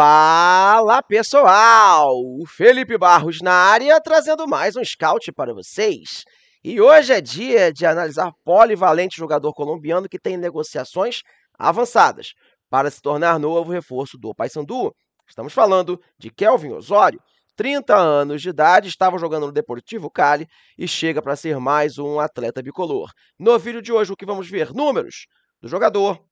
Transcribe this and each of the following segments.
Fala pessoal! O Felipe Barros na área trazendo mais um scout para vocês. E hoje é dia de analisar polivalente jogador colombiano que tem negociações avançadas para se tornar novo reforço do Paysandu. Estamos falando de Kelvin Osório, 30 anos de idade, estava jogando no Deportivo Cali e chega para ser mais um atleta bicolor. No vídeo de hoje, o que vamos ver? Números do jogador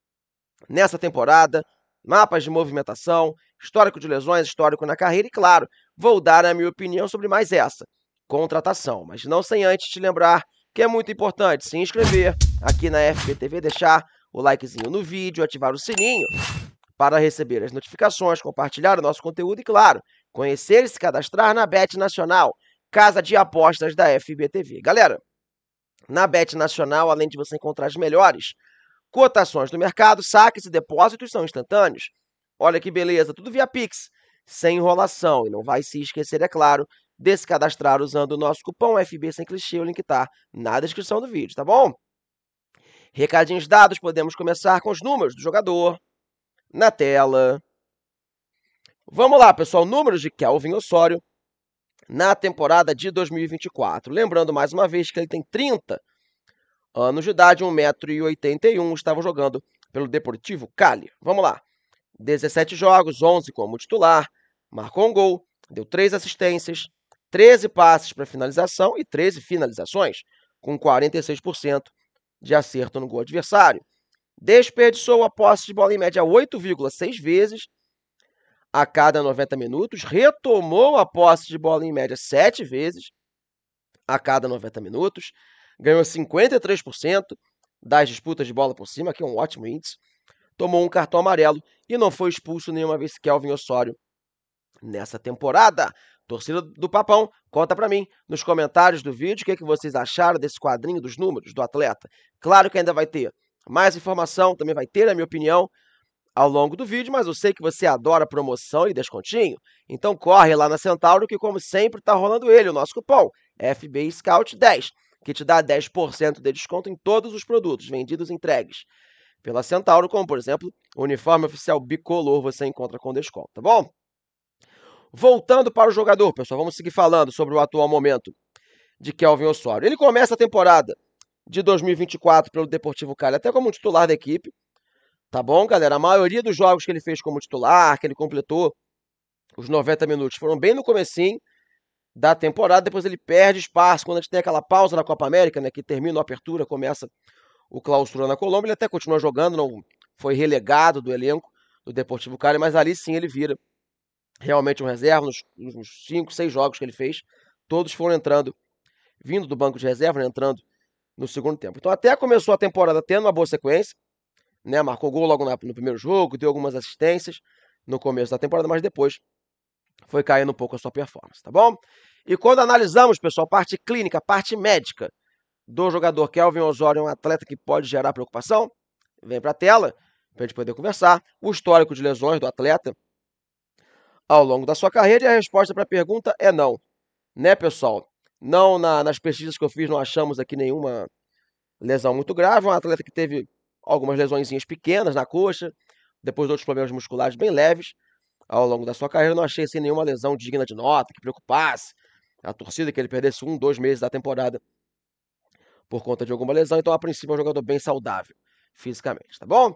nessa temporada, mapas de movimentação histórico de lesões, histórico na carreira e, claro, vou dar a minha opinião sobre mais essa contratação. Mas não sem antes te lembrar que é muito importante se inscrever aqui na FPTV, deixar o likezinho no vídeo, ativar o sininho para receber as notificações, compartilhar o nosso conteúdo e, claro, conhecer e se cadastrar na Bet Nacional, casa de apostas da FBTV. Galera, na Bet Nacional, além de você encontrar as melhores cotações do mercado, saques e depósitos são instantâneos. Olha que beleza, tudo via Pix, sem enrolação. E não vai se esquecer, é claro, de se cadastrar usando o nosso cupom FB sem clichê. O link está na descrição do vídeo, tá bom? Recadinhos dados, podemos começar com os números do jogador na tela. Vamos lá, pessoal, números de Kelvin Osório na temporada de 2024. Lembrando mais uma vez que ele tem 30 anos de idade, 1,81m, estava jogando pelo Deportivo Cali. Vamos lá. 17 jogos, 11 como titular, marcou um gol, deu 3 assistências, 13 passes para finalização e 13 finalizações, com 46% de acerto no gol adversário. Desperdiçou a posse de bola em média 8,6 vezes a cada 90 minutos, retomou a posse de bola em média 7 vezes a cada 90 minutos, ganhou 53% das disputas de bola por cima, que é um ótimo índice, tomou um cartão amarelo e não foi expulso nenhuma vez Kelvin Osório nessa temporada. Torcida do Papão, conta para mim nos comentários do vídeo o que, é que vocês acharam desse quadrinho dos números do atleta. Claro que ainda vai ter mais informação, também vai ter, a minha opinião, ao longo do vídeo, mas eu sei que você adora promoção e descontinho. Então corre lá na Centauro que, como sempre, está rolando ele, o nosso cupom FB Scout 10, que te dá 10% de desconto em todos os produtos vendidos e entregues pela Centauro, como por exemplo, o uniforme oficial bicolor você encontra com desconto, tá bom? Voltando para o jogador, pessoal, vamos seguir falando sobre o atual momento de Kelvin Osório. Ele começa a temporada de 2024 pelo Deportivo Cali, até como titular da equipe, tá bom, galera? A maioria dos jogos que ele fez como titular, que ele completou os 90 minutos, foram bem no comecinho, da temporada. Depois ele perde espaço quando a gente tem aquela pausa na Copa América, né? Que termina a apertura, começa o clausura na Colômbia. Ele até continua jogando, não foi relegado do elenco do Deportivo Cali, mas ali sim ele vira realmente um reserva. Nos, cinco, seis jogos que ele fez, todos foram entrando, vindo do banco de reserva, né, entrando no segundo tempo. Então até começou a temporada tendo uma boa sequência, né? Marcou gol logo na, no primeiro jogo, deu algumas assistências no começo da temporada, mas depois foi caindo um pouco a sua performance, tá bom? E quando analisamos, pessoal, parte clínica, parte médica do jogador Kelvin Osório é um atleta que pode gerar preocupação? Vem para a tela para a gente poder conversar. O histórico de lesões do atleta ao longo da sua carreira e a resposta para a pergunta é não. Né, pessoal? Não na, nas pesquisas que eu fiz, não achamos aqui nenhuma lesão muito grave. É um atleta que teve algumas lesãozinhas pequenas na coxa, depois de outros problemas musculares bem leves ao longo da sua carreira. Não achei assim, nenhuma lesão digna de nota que preocupasse a torcida que ele perdesse um, dois meses da temporada por conta de alguma lesão. Então, a princípio, é um jogador bem saudável fisicamente, tá bom?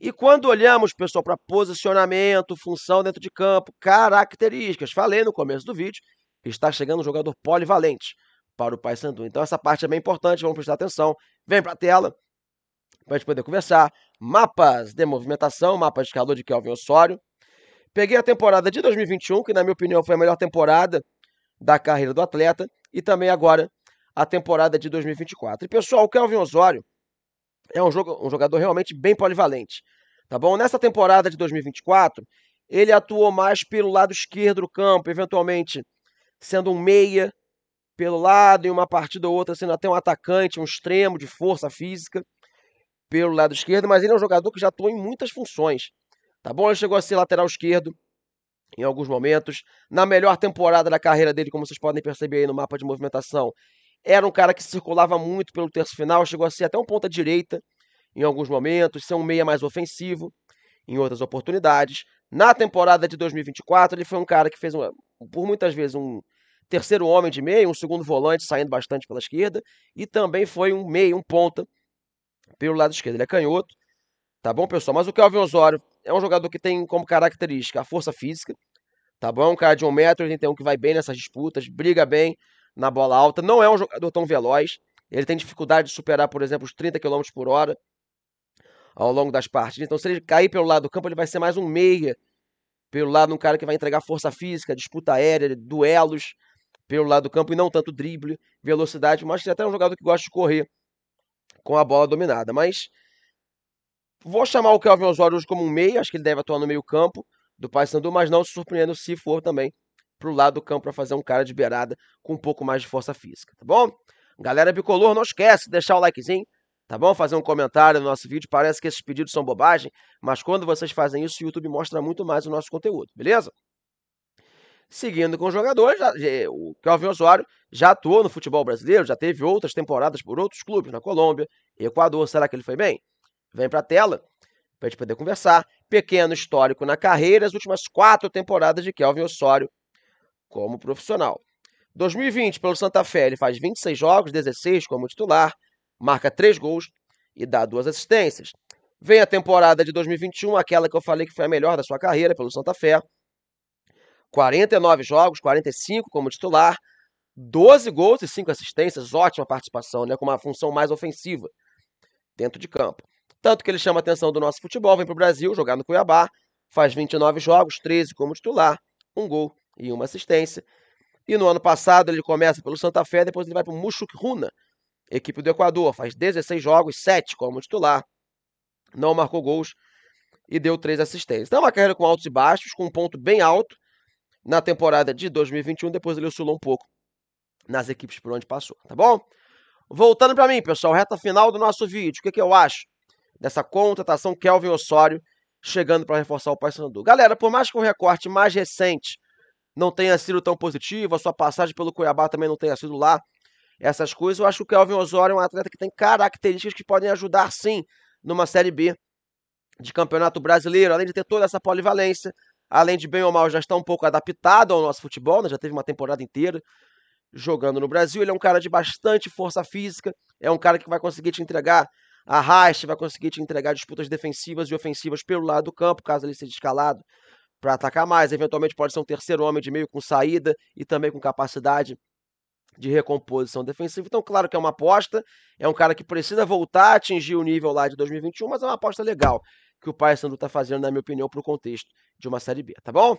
E quando olhamos, pessoal, para posicionamento, função dentro de campo, características, falei no começo do vídeo, está chegando um jogador polivalente para o Paysandu. Então, essa parte é bem importante, vamos prestar atenção. Vem para a tela para a gente poder conversar. Mapas de movimentação, mapa de calor de Kelvin Osório. Peguei a temporada de 2021, que na minha opinião foi a melhor temporada da carreira do atleta, e também agora a temporada de 2024. E pessoal, o Kelvin Osório é um, jogo, um jogador realmente bem polivalente, tá bom? Nessa temporada de 2024, ele atuou mais pelo lado esquerdo do campo, eventualmente sendo um meia pelo lado, em uma partida ou outra sendo até um atacante, um extremo de força física pelo lado esquerdo, mas ele é um jogador que já atuou em muitas funções, tá bom? Ele chegou a ser lateral esquerdo, em alguns momentos. Na melhor temporada da carreira dele, como vocês podem perceber aí no mapa de movimentação, era um cara que circulava muito pelo terço final, chegou a ser até um ponta direita em alguns momentos, ser um meia mais ofensivo em outras oportunidades. Na temporada de 2024, ele foi um cara que fez, uma, por muitas vezes, um terceiro homem de meio, um segundo volante saindo bastante pela esquerda, e também foi um meio, um ponta pelo lado esquerdo. Ele é canhoto, tá bom, pessoal? Mas o Kelvin Osório é um jogador que tem como característica a força física, tá bom? Um cara de 1,81m que vai bem nessas disputas, briga bem, na bola alta. Não é um jogador tão veloz. Ele tem dificuldade de superar, por exemplo, os 30 km por hora ao longo das partidas. Então, se ele cair pelo lado do campo, ele vai ser mais um meia. Pelo lado, um cara que vai entregar força física, disputa aérea, duelos pelo lado do campo e não tanto drible, velocidade. Mas é até é um jogador que gosta de correr com a bola dominada. Mas vou chamar o Kelvin Osório hoje como um meia. Acho que ele deve atuar no meio campo do Paysandu, mas não se surpreendo se for também pro lado do campo para fazer um cara de beirada com um pouco mais de força física, tá bom? Galera bicolor, não esquece de deixar o likezinho, tá bom? Fazer um comentário no nosso vídeo. Parece que esses pedidos são bobagem, mas quando vocês fazem isso, o YouTube mostra muito mais o nosso conteúdo, beleza? Seguindo com os jogadores, o Kelvin Osório já atuou no futebol brasileiro, já teve outras temporadas por outros clubes, na Colômbia, Equador. Será que ele foi bem? Vem para a tela para a gente poder conversar. Pequeno histórico na carreira, as últimas quatro temporadas de Kelvin Osório como profissional. 2020, pelo Santa Fé, ele faz 26 jogos, 16 como titular, marca 3 gols e dá duas assistências. Vem a temporada de 2021, aquela que eu falei que foi a melhor da sua carreira pelo Santa Fé. 49 jogos, 45 como titular, 12 gols e 5 assistências, ótima participação, né, com uma função mais ofensiva dentro de campo. Tanto que ele chama a atenção do nosso futebol, vem para o Brasil jogar no Cuiabá, faz 29 jogos, 13 como titular, um gol e uma assistência. E no ano passado ele começa pelo Santa Fé, depois ele vai para o Mushuk equipe do Equador, faz 16 jogos, 7 como titular, não marcou gols e deu 3 assistências. Então é uma carreira com altos e baixos, com um ponto bem alto na temporada de 2021, depois ele oscilou um pouco nas equipes por onde passou, tá bom? Voltando para mim, pessoal, reta final do nosso vídeo, o que, que eu acho dessa contratação Kelvin Osório chegando para reforçar o Paysandu? Galera, por mais que o recorte mais recente não tenha sido tão positivo, a sua passagem pelo Cuiabá também não tenha sido lá essas coisas. Eu acho que o Kelvin Osório é um atleta que tem características que podem ajudar sim numa Série B de Campeonato Brasileiro, além de ter toda essa polivalência, além de bem ou mal já está um pouco adaptado ao nosso futebol, né? já teve uma temporada inteira jogando no Brasil. Ele é um cara de bastante força física, é um cara que vai conseguir te entregar arraste, vai conseguir te entregar disputas defensivas e ofensivas pelo lado do campo, caso ele seja escalado para atacar mais. Eventualmente pode ser um terceiro homem de meio com saída e também com capacidade de recomposição defensiva. Então, claro que é uma aposta, é um cara que precisa voltar a atingir o nível lá de 2021, mas é uma aposta legal que o Sandu está fazendo, na minha opinião, para o contexto de uma Série B, tá bom?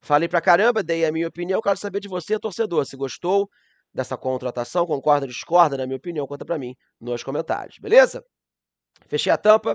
Falei pra caramba, dei a minha opinião, quero saber de você, torcedor, se gostou dessa contratação, concorda, discorda, na minha opinião, conta pra mim nos comentários, beleza? Fechei a tampa,